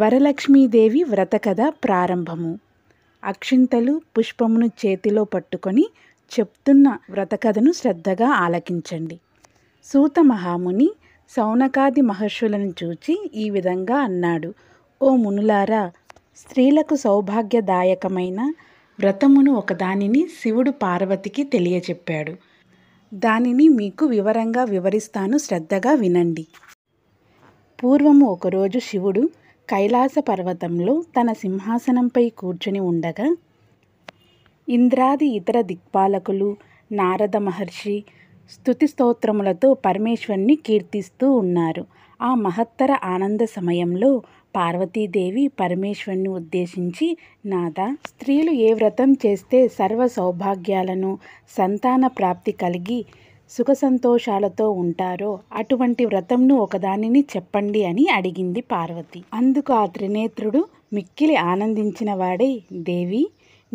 వరలక్ష్మీదేవి వ్రతకథ ప్రారంభము అక్షింతలు పుష్పమును చేతిలో పట్టుకొని చెప్తున్న వ్రతకథను శ్రద్ధగా ఆలకించండి సూత మహాముని సౌనకాది మహర్షులను చూచి ఈ విధంగా అన్నాడు ఓ మునులారా స్త్రీలకు సౌభాగ్యదాయకమైన వ్రతమును ఒకదానిని శివుడు పార్వతికి తెలియచెప్పాడు దానిని మీకు వివరంగా వివరిస్తాను శ్రద్ధగా వినండి పూర్వము ఒకరోజు శివుడు కైలాస పర్వతంలో తన సింహాసనంపై కూర్చుని ఉండగా ఇంద్రాది ఇతర దిక్పాలకులు నారద మహర్షి స్థుతి స్తోత్రములతో పరమేశ్వరుని కీర్తిస్తూ ఉన్నారు ఆ మహత్తర ఆనంద సమయంలో పార్వతీదేవి పరమేశ్వరుని ఉద్దేశించి నాథ స్త్రీలు ఏ వ్రతం చేస్తే సర్వ సౌభాగ్యాలను సంతాన ప్రాప్తి కలిగి సుఖ సంతోషాలతో ఉంటారో అటువంటి వ్రతంను ఒకదానిని చెప్పండి అని అడిగింది పార్వతి అందుకు ఆ త్రినేత్రుడు మిక్కిలి ఆనందించిన వాడే దేవి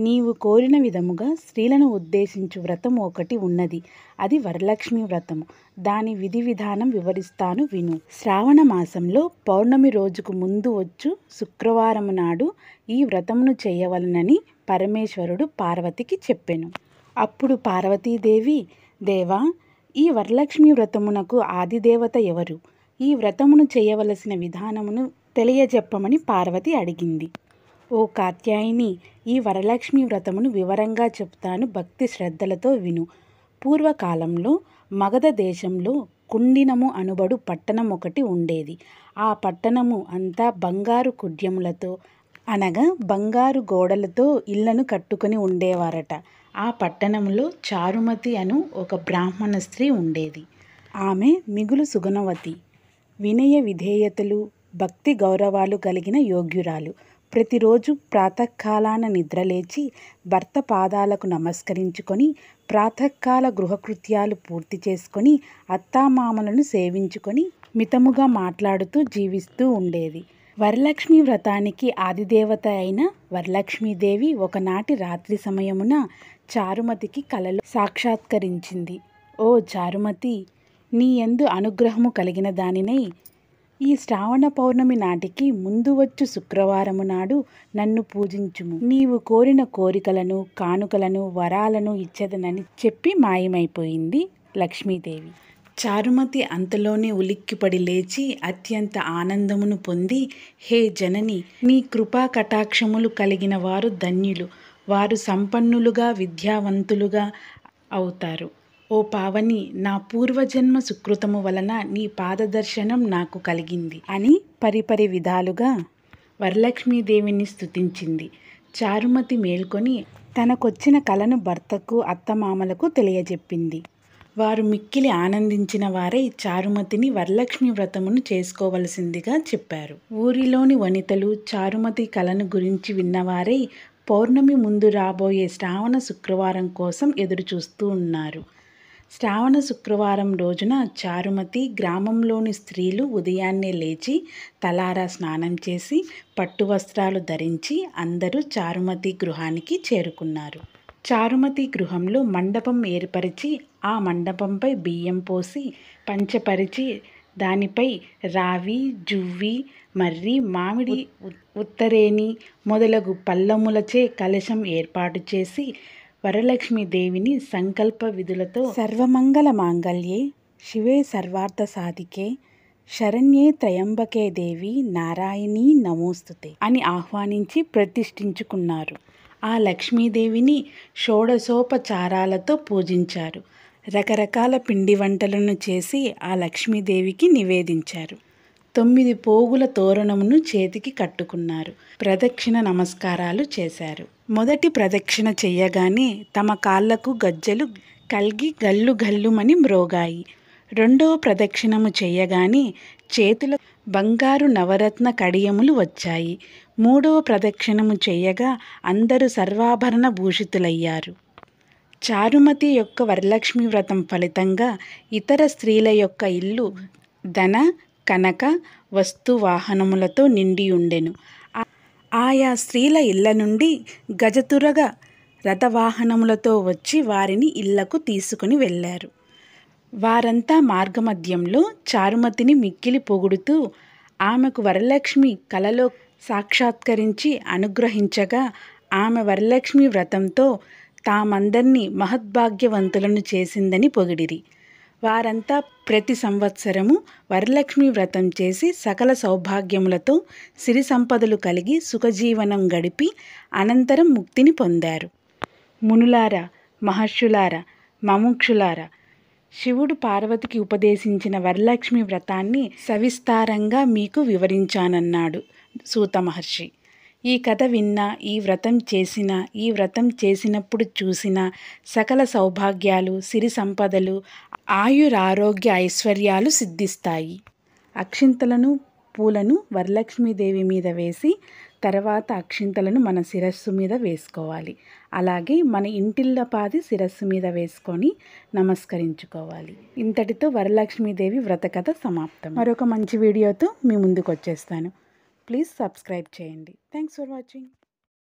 నీవు కోరిన విధముగా స్త్రీలను ఉద్దేశించు వ్రతం ఒకటి ఉన్నది అది వరలక్ష్మి వ్రతము దాని విధి విధానం వివరిస్తాను విను శ్రావణ మాసంలో పౌర్ణమి రోజుకు ముందు వచ్చు శుక్రవారం నాడు ఈ వ్రతమును చేయవలనని పరమేశ్వరుడు పార్వతికి చెప్పెను అప్పుడు పార్వతీదేవి దేవా ఈ వరలక్ష్మి వ్రతమునకు ఆదిదేవత ఎవరు ఈ వ్రతమును చేయవలసిన విధానమును తెలియజెప్పమని పార్వతి అడిగింది ఓ కాత్యాయిని ఈ వరలక్ష్మి వ్రతమును వివరంగా చెప్తాను భక్తి శ్రద్ధలతో విను పూర్వకాలంలో మగధ దేశంలో కుండినము అనుబడు పట్టణం ఒకటి ఉండేది ఆ పట్టణము అంతా బంగారు కుడ్యములతో అనగా బంగారు గోడలతో ఇళ్లను కట్టుకుని ఉండేవారట ఆ పట్టణంలో చారుమతి అను ఒక బ్రాహ్మణ స్త్రీ ఉండేది ఆమె మిగులు సుగుణవతి వినయ విధేయతలు భక్తి గౌరవాలు కలిగిన యోగ్యురాలు ప్రతిరోజు ప్రాతకాలాన నిద్రలేచి భర్త పాదాలకు నమస్కరించుకొని ప్రాతకాల గృహకృత్యాలు పూర్తి చేసుకొని అత్తామామలను సేవించుకొని మితముగా మాట్లాడుతూ జీవిస్తూ ఉండేది వరలక్ష్మి వ్రతానికి ఆదిదేవత అయిన వరలక్ష్మీదేవి ఒకనాటి రాత్రి సమయమున చారుమతికి కలలో సాక్షాత్కరించింది ఓ చారుమతి నీ ఎందు అనుగ్రహము కలిగిన దానినై ఈ శ్రావణ పౌర్ణమి నాటికి ముందు వచ్చు శుక్రవారము నాడు నన్ను పూజించుము నీవు కోరిన కోరికలను కానుకలను వరాలను ఇచ్చేదనని చెప్పి మాయమైపోయింది లక్ష్మీదేవి చారుమతి అంతలోనే ఉలిక్కిపడి లేచి అత్యంత ఆనందమును పొంది హే జనని నీ కృపా కటాక్షములు కలిగిన వారు ధన్యులు వారు సంపన్నులుగా విద్యావంతులుగా అవుతారు ఓ పావని నా పూర్వజన్మ సుకృతము వలన నీ పాదదర్శనం నాకు కలిగింది అని పరిపరి విధాలుగా వరలక్ష్మీదేవిని స్థుతించింది చారుమతి మేల్కొని తనకొచ్చిన కలను భర్తకు అత్తమామలకు తెలియజెప్పింది వారు మిక్కిలి ఆనందించిన వారై చారుమతిని వరలక్ష్మి వ్రతమును చేసుకోవలసిందిగా చెప్పారు ఊరిలోని వనితలు చారుమతి కలను గురించి విన్నవారై పౌర్ణమి ముందు రాబోయే శ్రావణ శుక్రవారం కోసం ఎదురుచూస్తూ ఉన్నారు శ్రావణ శుక్రవారం రోజున చారుమతి గ్రామంలోని స్త్రీలు ఉదయాన్నే లేచి తలారా స్నానం చేసి పట్టు వస్త్రాలు ధరించి అందరూ చారుమతి గృహానికి చేరుకున్నారు చారుమతి గృహంలో మండపం ఏర్పరిచి ఆ మండపంపై బియ్యం పోసి పంచపరిచి దానిపై రావి జువ్వి మర్రి మామిడి ఉత్తరేణి మొదలగు పల్లములచే కలశం ఏర్పాటు చేసి వరలక్ష్మీదేవిని సంకల్ప విధులతో సర్వమంగళ మాంగళ్యే శివే సర్వార్థ సాధికే శరణ్యే త్రయంబకే దేవి నారాయణి నమోస్తుతే అని ఆహ్వానించి ప్రతిష్ఠించుకున్నారు ఆ లక్ష్మీదేవిని షోడసోపచారాలతో పూజించారు రకరకాల పిండి వంటలను చేసి ఆ లక్ష్మీదేవికి నివేదించారు తొమ్మిది పోగుల తోరణమును చేతికి కట్టుకున్నారు ప్రదక్షిణ నమస్కారాలు చేశారు మొదటి ప్రదక్షిణ చెయ్యగానే తమ కాళ్లకు గజ్జలు కల్గి గల్లు గల్లుమని మ్రోగాయి రెండవ ప్రదక్షిణము చేయగానే చేతుల బంగారు నవరత్న కడియములు వచ్చాయి మూడవ ప్రదక్షిణము చేయగా అందరూ సర్వాభరణ భూషితులయ్యారు చారుమతి యొక్క వరలక్ష్మి వ్రతం ఫలితంగా ఇతర స్త్రీల యొక్క ఇల్లు ధన కనక వస్తు వాహనములతో నిండి ఉండెను ఆయా స్త్రీల ఇళ్ల నుండి గజతురగ రథవాహనములతో వచ్చి వారిని ఇళ్లకు తీసుకుని వెళ్ళారు వారంతా మార్గమధ్యంలో చారుమతిని మిక్కిలి పొగుడుతూ ఆమెకు వరలక్ష్మి కలలో సాక్షాత్కరించి అనుగ్రహించగా ఆమె వరలక్ష్మి వ్రతంతో తామందర్నీ మహద్భాగ్యవంతులను చేసిందని పొగిడిరి వారంతా ప్రతి సంవత్సరము వరలక్ష్మి వ్రతం చేసి సకల సౌభాగ్యములతో సిరి సంపదలు కలిగి సుఖజీవనం గడిపి అనంతరం ముక్తిని పొందారు మునులార మహర్షులార మముక్షులార శివుడు పార్వతికి ఉపదేశించిన వరలక్ష్మి వ్రతాన్ని సవిస్తారంగా మీకు వివరించానన్నాడు సూత మహర్షి ఈ కథ విన్నా ఈ వ్రతం చేసిన ఈ వ్రతం చేసినప్పుడు చూసిన సకల సౌభాగ్యాలు సిరి సంపదలు ఆయురారోగ్య ఐశ్వర్యాలు సిద్ధిస్తాయి అక్షింతలను పూలను వరలక్ష్మీదేవి మీద వేసి తర్వాత అక్షింతలను మన శిరస్సు మీద వేసుకోవాలి అలాగే మన ఇంటిల్లపాది శిరస్సు మీద వేసుకొని నమస్కరించుకోవాలి ఇంతటితో వరలక్ష్మీదేవి వ్రతకథ సమాప్తం మరొక మంచి వీడియోతో మీ ముందుకు వచ్చేస్తాను ప్లీజ్ సబ్స్క్రైబ్ చేయండి థ్యాంక్స్ ఫర్ వాచింగ్